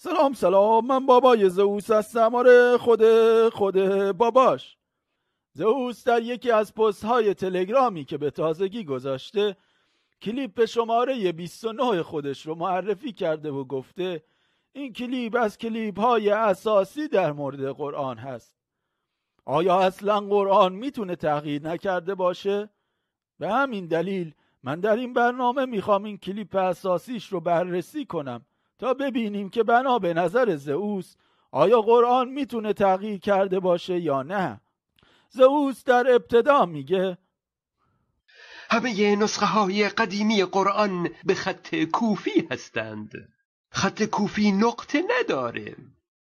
سلام سلام من بابای زئوس هستم آره خود خود باباش زئوس در یکی از پست های تلگرامی که به تازگی گذاشته کلیپ شماره 29 خودش رو معرفی کرده و گفته این کلیپ از کلیپ های اساسی در مورد قرآن هست آیا اصلا قرآن میتونه تغییر نکرده باشه؟ به همین دلیل من در این برنامه میخوام این کلیپ اساسیش رو بررسی کنم تا ببینیم که بنا به نظر زئوس آیا قرآن میتونه تغییر کرده باشه یا نه زئوس در ابتدا میگه همه نسخه های قدیمی قرآن به خط کوفی هستند خط کوفی نقطه نداره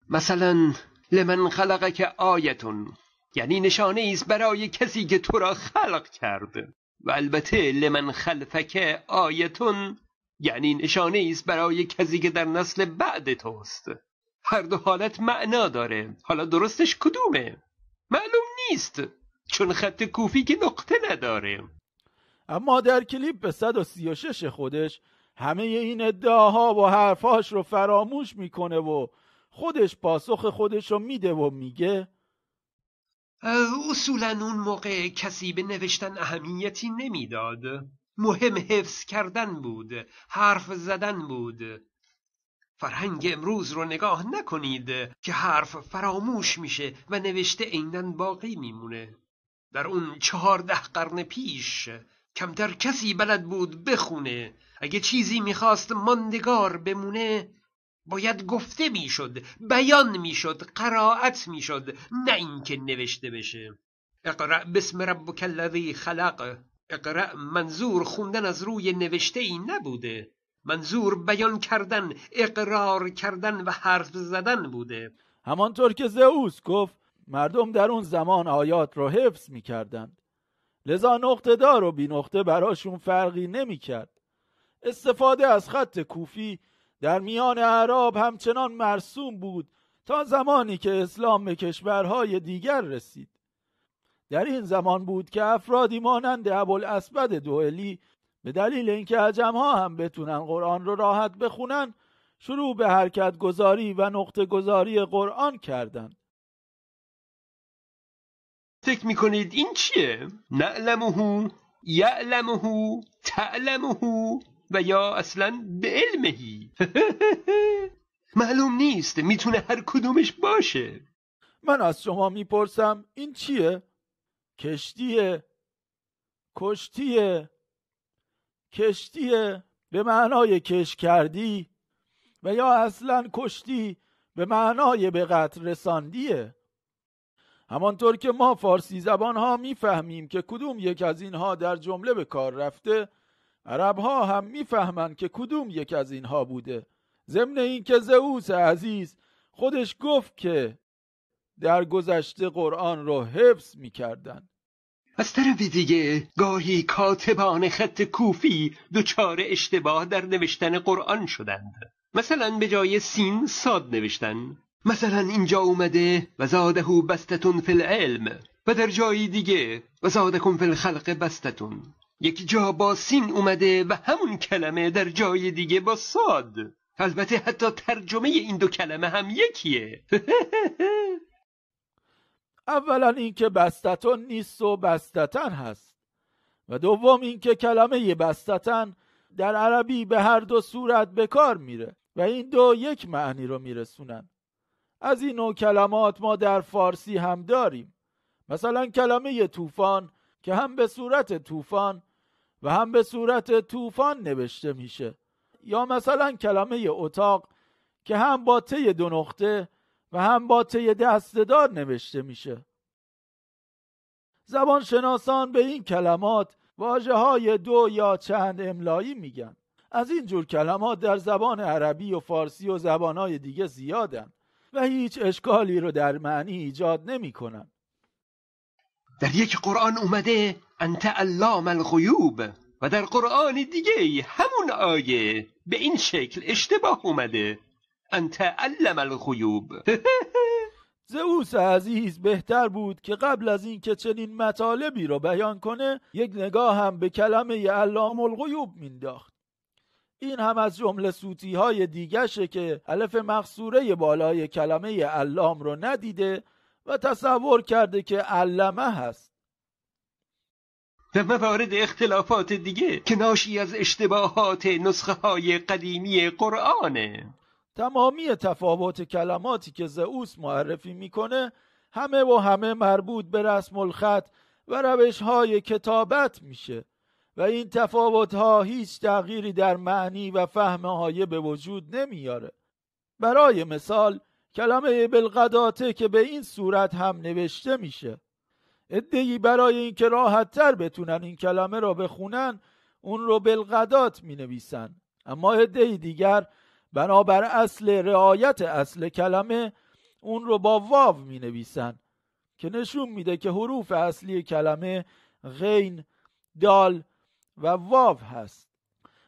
مثلا لمن خلق که آیتون یعنی نشانه ایست برای کسی که تو را خلق کرده و البته لمن خلفک آیتون یعنی نشانه است برای کسی که در نسل بعد توست هر دو حالت معنا داره حالا درستش کدومه معلوم نیست چون خط کوفی که نقطه نداره اما در کلیپ به 136 خودش همه این ادعاها و حرفاش رو فراموش میکنه و خودش پاسخ خودش رو میده و میگه اصولا اون موقع کسی به نوشتن اهمیتی نمیداد مهم حفظ کردن بود حرف زدن بود فرهنگ امروز رو نگاه نکنید که حرف فراموش میشه و نوشته عینا باقی میمونه در اون چهارده قرن پیش کمتر کسی بلد بود بخونه اگه چیزی میخواست ماندگار بمونه باید گفته میشد بیان میشد قرائت میشد نه اینکه نوشته بشه اقرا بسم ربک الذی خلق اقرا منظور خوندن از روی نوشته ای نبوده منظور بیان کردن اقرار کردن و حرف زدن بوده همانطور که زئوس گفت مردم در اون زمان آیات را حفظ می کردند. لذا نقطه دار و بی نقطه براشون فرقی نمی کرد. استفاده از خط کوفی در میان عرب همچنان مرسوم بود تا زمانی که اسلام به کشورهای دیگر رسید. در این زمان بود که افرادی مانند ابوالاسود دوئلی به دلیل اینکه عجم ها هم بتونن قرآن رو راحت بخونن شروع به حرکت گذاری و نقطه گذاری قرآن کردند. فکر میکنید این چیه؟ نعلمه یعلمهو، تعلمهو و یا اصلا به علمهی معلوم نیست میتونه هر کدومش باشه من از شما میپرسم این چیه؟ کشتی کشتی کشتی به معنای کش کردی و یا اصلا کشتی به معنای به قطر رساندیه همانطور که ما فارسی زبان ها میفهمیم که کدوم یک از اینها در جمله به کار رفته عرب ها هم میفهمند که کدوم یک از اینها بوده ضمن اینکه زئوس عزیز خودش گفت که در گذشته قرآن را حفظ می کردن. از طرف دیگه گاهی کاتبان خط کوفی دچار اشتباه در نوشتن قرآن شدند مثلا به جای سین ساد نوشتن مثلا اینجا اومده و زادهو بستتون فی العلم و در جایی دیگه و زادکن فی الخلق بستتون یک جا با سین اومده و همون کلمه در جای دیگه با ساد البته حتی ترجمه این دو کلمه هم یکیه اولا اینکه بستتون نیست و بستتن هست و دوم اینکه کلمه بستتن در عربی به هر دو صورت به کار میره و این دو یک معنی رو میرسونن از این نوع کلمات ما در فارسی هم داریم مثلا کلمه طوفان که هم به صورت طوفان و هم به صورت طوفان نوشته میشه یا مثلا کلمه اتاق که هم با ته دو نقطه و هم با طی دستدار نوشته میشه زبان شناسان به این کلمات واجه های دو یا چند املایی میگن از این جور کلمات در زبان عربی و فارسی و زبانهای دیگه زیادن و هیچ اشکالی رو در معنی ایجاد کنن در یک قرآن اومده انت علام الغیوب و در قرآن دیگه همون آیه به این شکل اشتباه اومده انت علم الغیوب زئوس عزیز بهتر بود که قبل از اینکه چنین مطالبی را بیان کنه یک نگاه هم به کلمه علام الغیوب مینداخت این هم از جمله سوتی های دیگشه که علف مقصوره بالای کلمه علام رو ندیده و تصور کرده که علمه هست و موارد اختلافات دیگه که ناشی از اشتباهات نسخه های قدیمی قرآنه تمامی تفاوت کلماتی که زئوس معرفی میکنه همه و همه مربوط به رسم الخط و روش های کتابت میشه و این تفاوت ها هیچ تغییری در معنی و فهم آیه به وجود نمیاره برای مثال کلمه بلغداته که به این صورت هم نوشته میشه ادهی برای اینکه راحت تر بتونن این کلمه را بخونن اون رو بلغدات می نویسن اما ادهی دیگر بنابر اصل رعایت اصل کلمه اون رو با واو می نویسن که نشون میده که حروف اصلی کلمه غین دال و واو هست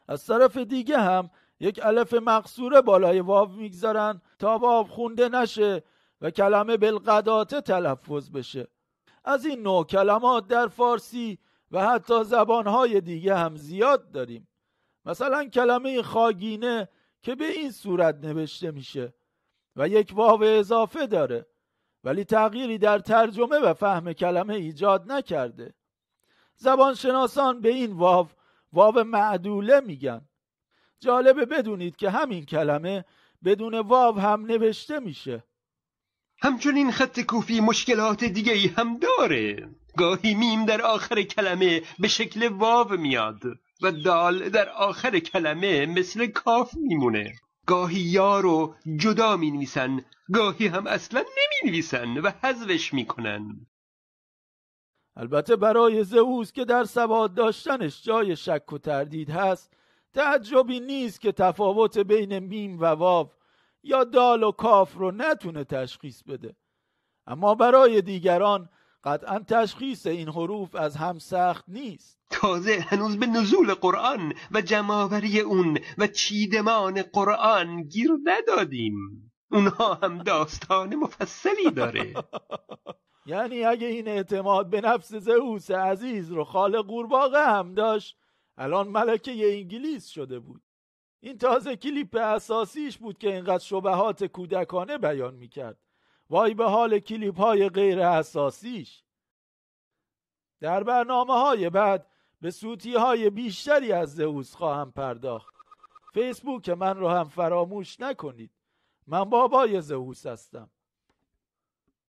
از طرف دیگه هم یک الف مقصوره بالای واو میگذارن تا واو خونده نشه و کلمه بالقداته تلفظ بشه از این نوع کلمات در فارسی و حتی زبانهای دیگه هم زیاد داریم مثلا کلمه خاگینه که به این صورت نوشته میشه و یک واو اضافه داره ولی تغییری در ترجمه و فهم کلمه ایجاد نکرده زبانشناسان به این واو واو معدوله میگن جالبه بدونید که همین کلمه بدون واو هم نوشته میشه همچنین خط کوفی مشکلات دیگه ای هم داره گاهی میم در آخر کلمه به شکل واو میاد و دال در آخر کلمه مثل کاف میمونه گاهی یا رو جدا می نویسن گاهی هم اصلا نمی نویسن و حذفش میکنن البته برای زئوس که در سواد داشتنش جای شک و تردید هست تعجبی نیست که تفاوت بین میم و واو یا دال و کاف رو نتونه تشخیص بده اما برای دیگران قطعا تشخیص این حروف از هم سخت نیست تازه هنوز به نزول قرآن و جمعآوری اون و چیدمان قرآن گیر ندادیم اونها هم داستان مفصلی داره یعنی اگه این اعتماد به نفس زهوس عزیز رو خال قورباغه هم داشت الان ملکه انگلیس شده بود این تازه کلیپ اساسیش بود که اینقدر شبهات کودکانه بیان میکرد وای به حال کلیپ های غیر در برنامه های بعد به سوتی های بیشتری از زئوس خواهم پرداخت فیسبوک من رو هم فراموش نکنید من بابای زئوس هستم